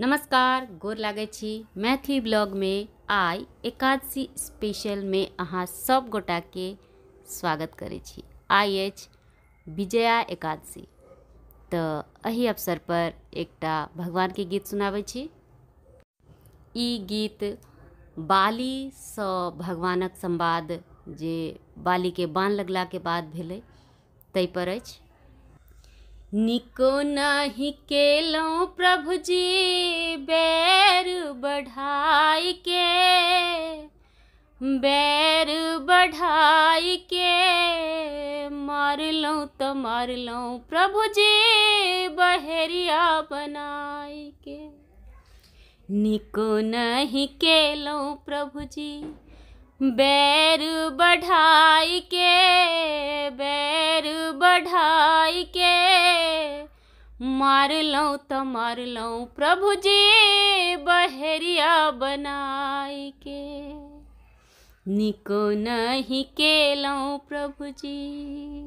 नमस्कार गोर लागे छी मैथिली में आई एकादशी में अहाँ सब के स्वागत करे छी आई एच विजया एकादशी तो अवसर पर एक भगवान के गीत सुनाबै छी ई गीत बालीसँ भगवानक संवाद जे बान लगला के बाद भेलै पर अछि निको नाही केलो प्रभु जी बैर बढ़ाई के बैर बढ़ाई के मार लूँ तो मार प्रभु जी बहरिया बनाई के निको नहीं केलो प्रभु जी बैर बढ़ाई के बैर बढ़ाई के मार लऊँ तो मार लऊँ प्रभु जी बहरिया बनाई के निको नहीं के लऊँ प्रभु जी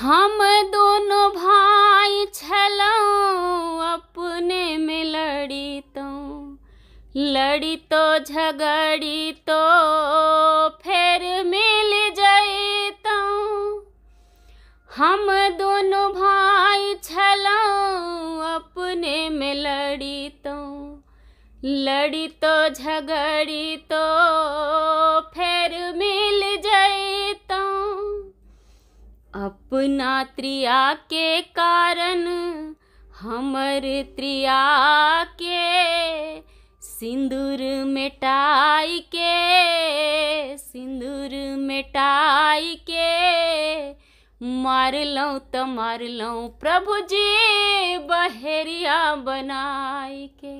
हम दोनों भाई छलऊँ अपने में लड़ी तो लड़ी तो झगड़ी तो लड़ी तो झगड़ी तो फिर मिल जाता अपना त्रिया के कारण हमर त्रिया के सिंदूर मिटाई के सिंदूर मिटाई के मारलौँ तो मारलौँ प्रभु जी बहेरिया बनाई के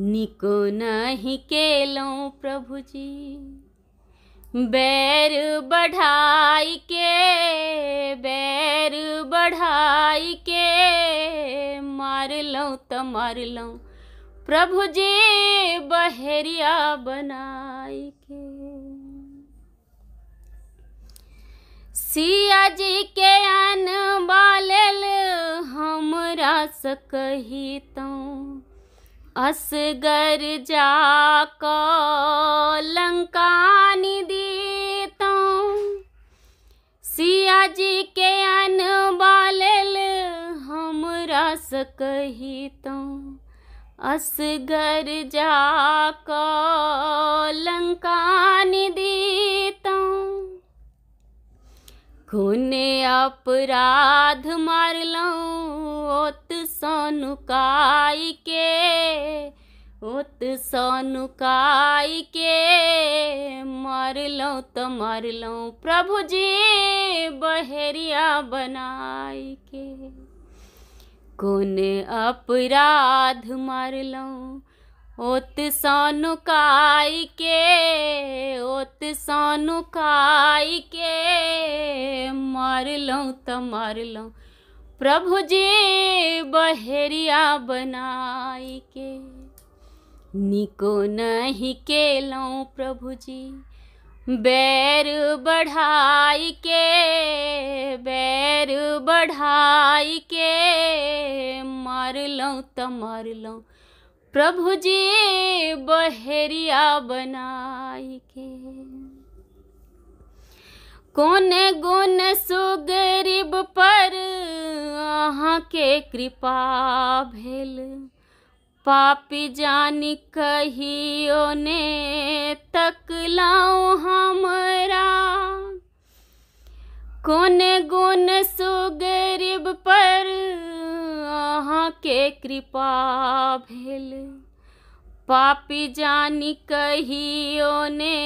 निको नहीं केलो प्रभु जी बैर बढ़ाई के बैर बढ़ाई के मार लो तो मार लो प्रभु जी बहरिया बनाई के सिया जी के अन बाल हमरा सकही तो असगर जा को निधि दीता तो। सिया जी के रस कही तो असगर जा को निधि तो खूने अपराध मारलो सोनुकाई के उत सोनुकाई के मर तो मर प्रभु जी बहेरिया बनाई के कौन अपराध मर लऊँ ओत सोनुकाई के ओत सोनुकाई के मर लऊँ तो मर प्रभु जी बहेरिया बनाई के निको नहीं केलऊँ प्रभु जी बैर बढ़ाई के बैर बढ़ाई के मार लऊँ तो मार लऊँ प्रभु जी बहेरिया बनाई के कौन गुण सुगरीब पर अहाँ के कृपा भेल पापी जानी कहियो ने तकलाओ हमरा कौन गुण सुगरीब पर अहाँ के कृपा भेल पापी जानी कहियो ने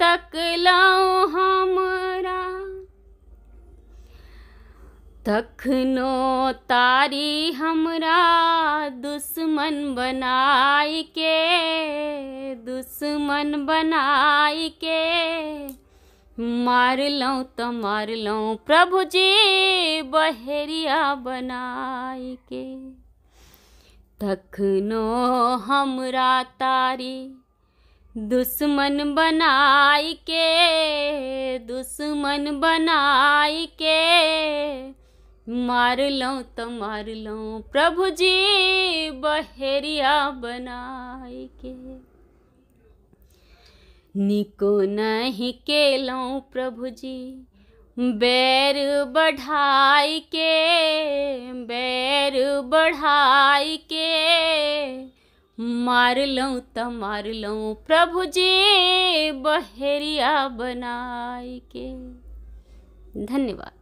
तकलाओ हमारा तखनो तारी हमरा दुश्मन बनाई के दुश्मन बनाई के मार लऊँ तो मार लऊँ प्रभु जी बहेरिया बनाई के तखनो हमरा तारी दुश्मन बनाई के दुश्मन बनाई के मार लऊँ तो मार प्रभु जी बहेरिया बनाई के निको नहीं केलऊँ प्रभु जी बैर बढ़ाई के बैर बढ़ाई के मार लऊँ त मार लऊँ प्रभु जी बहेरिया बनाई के धन्यवाद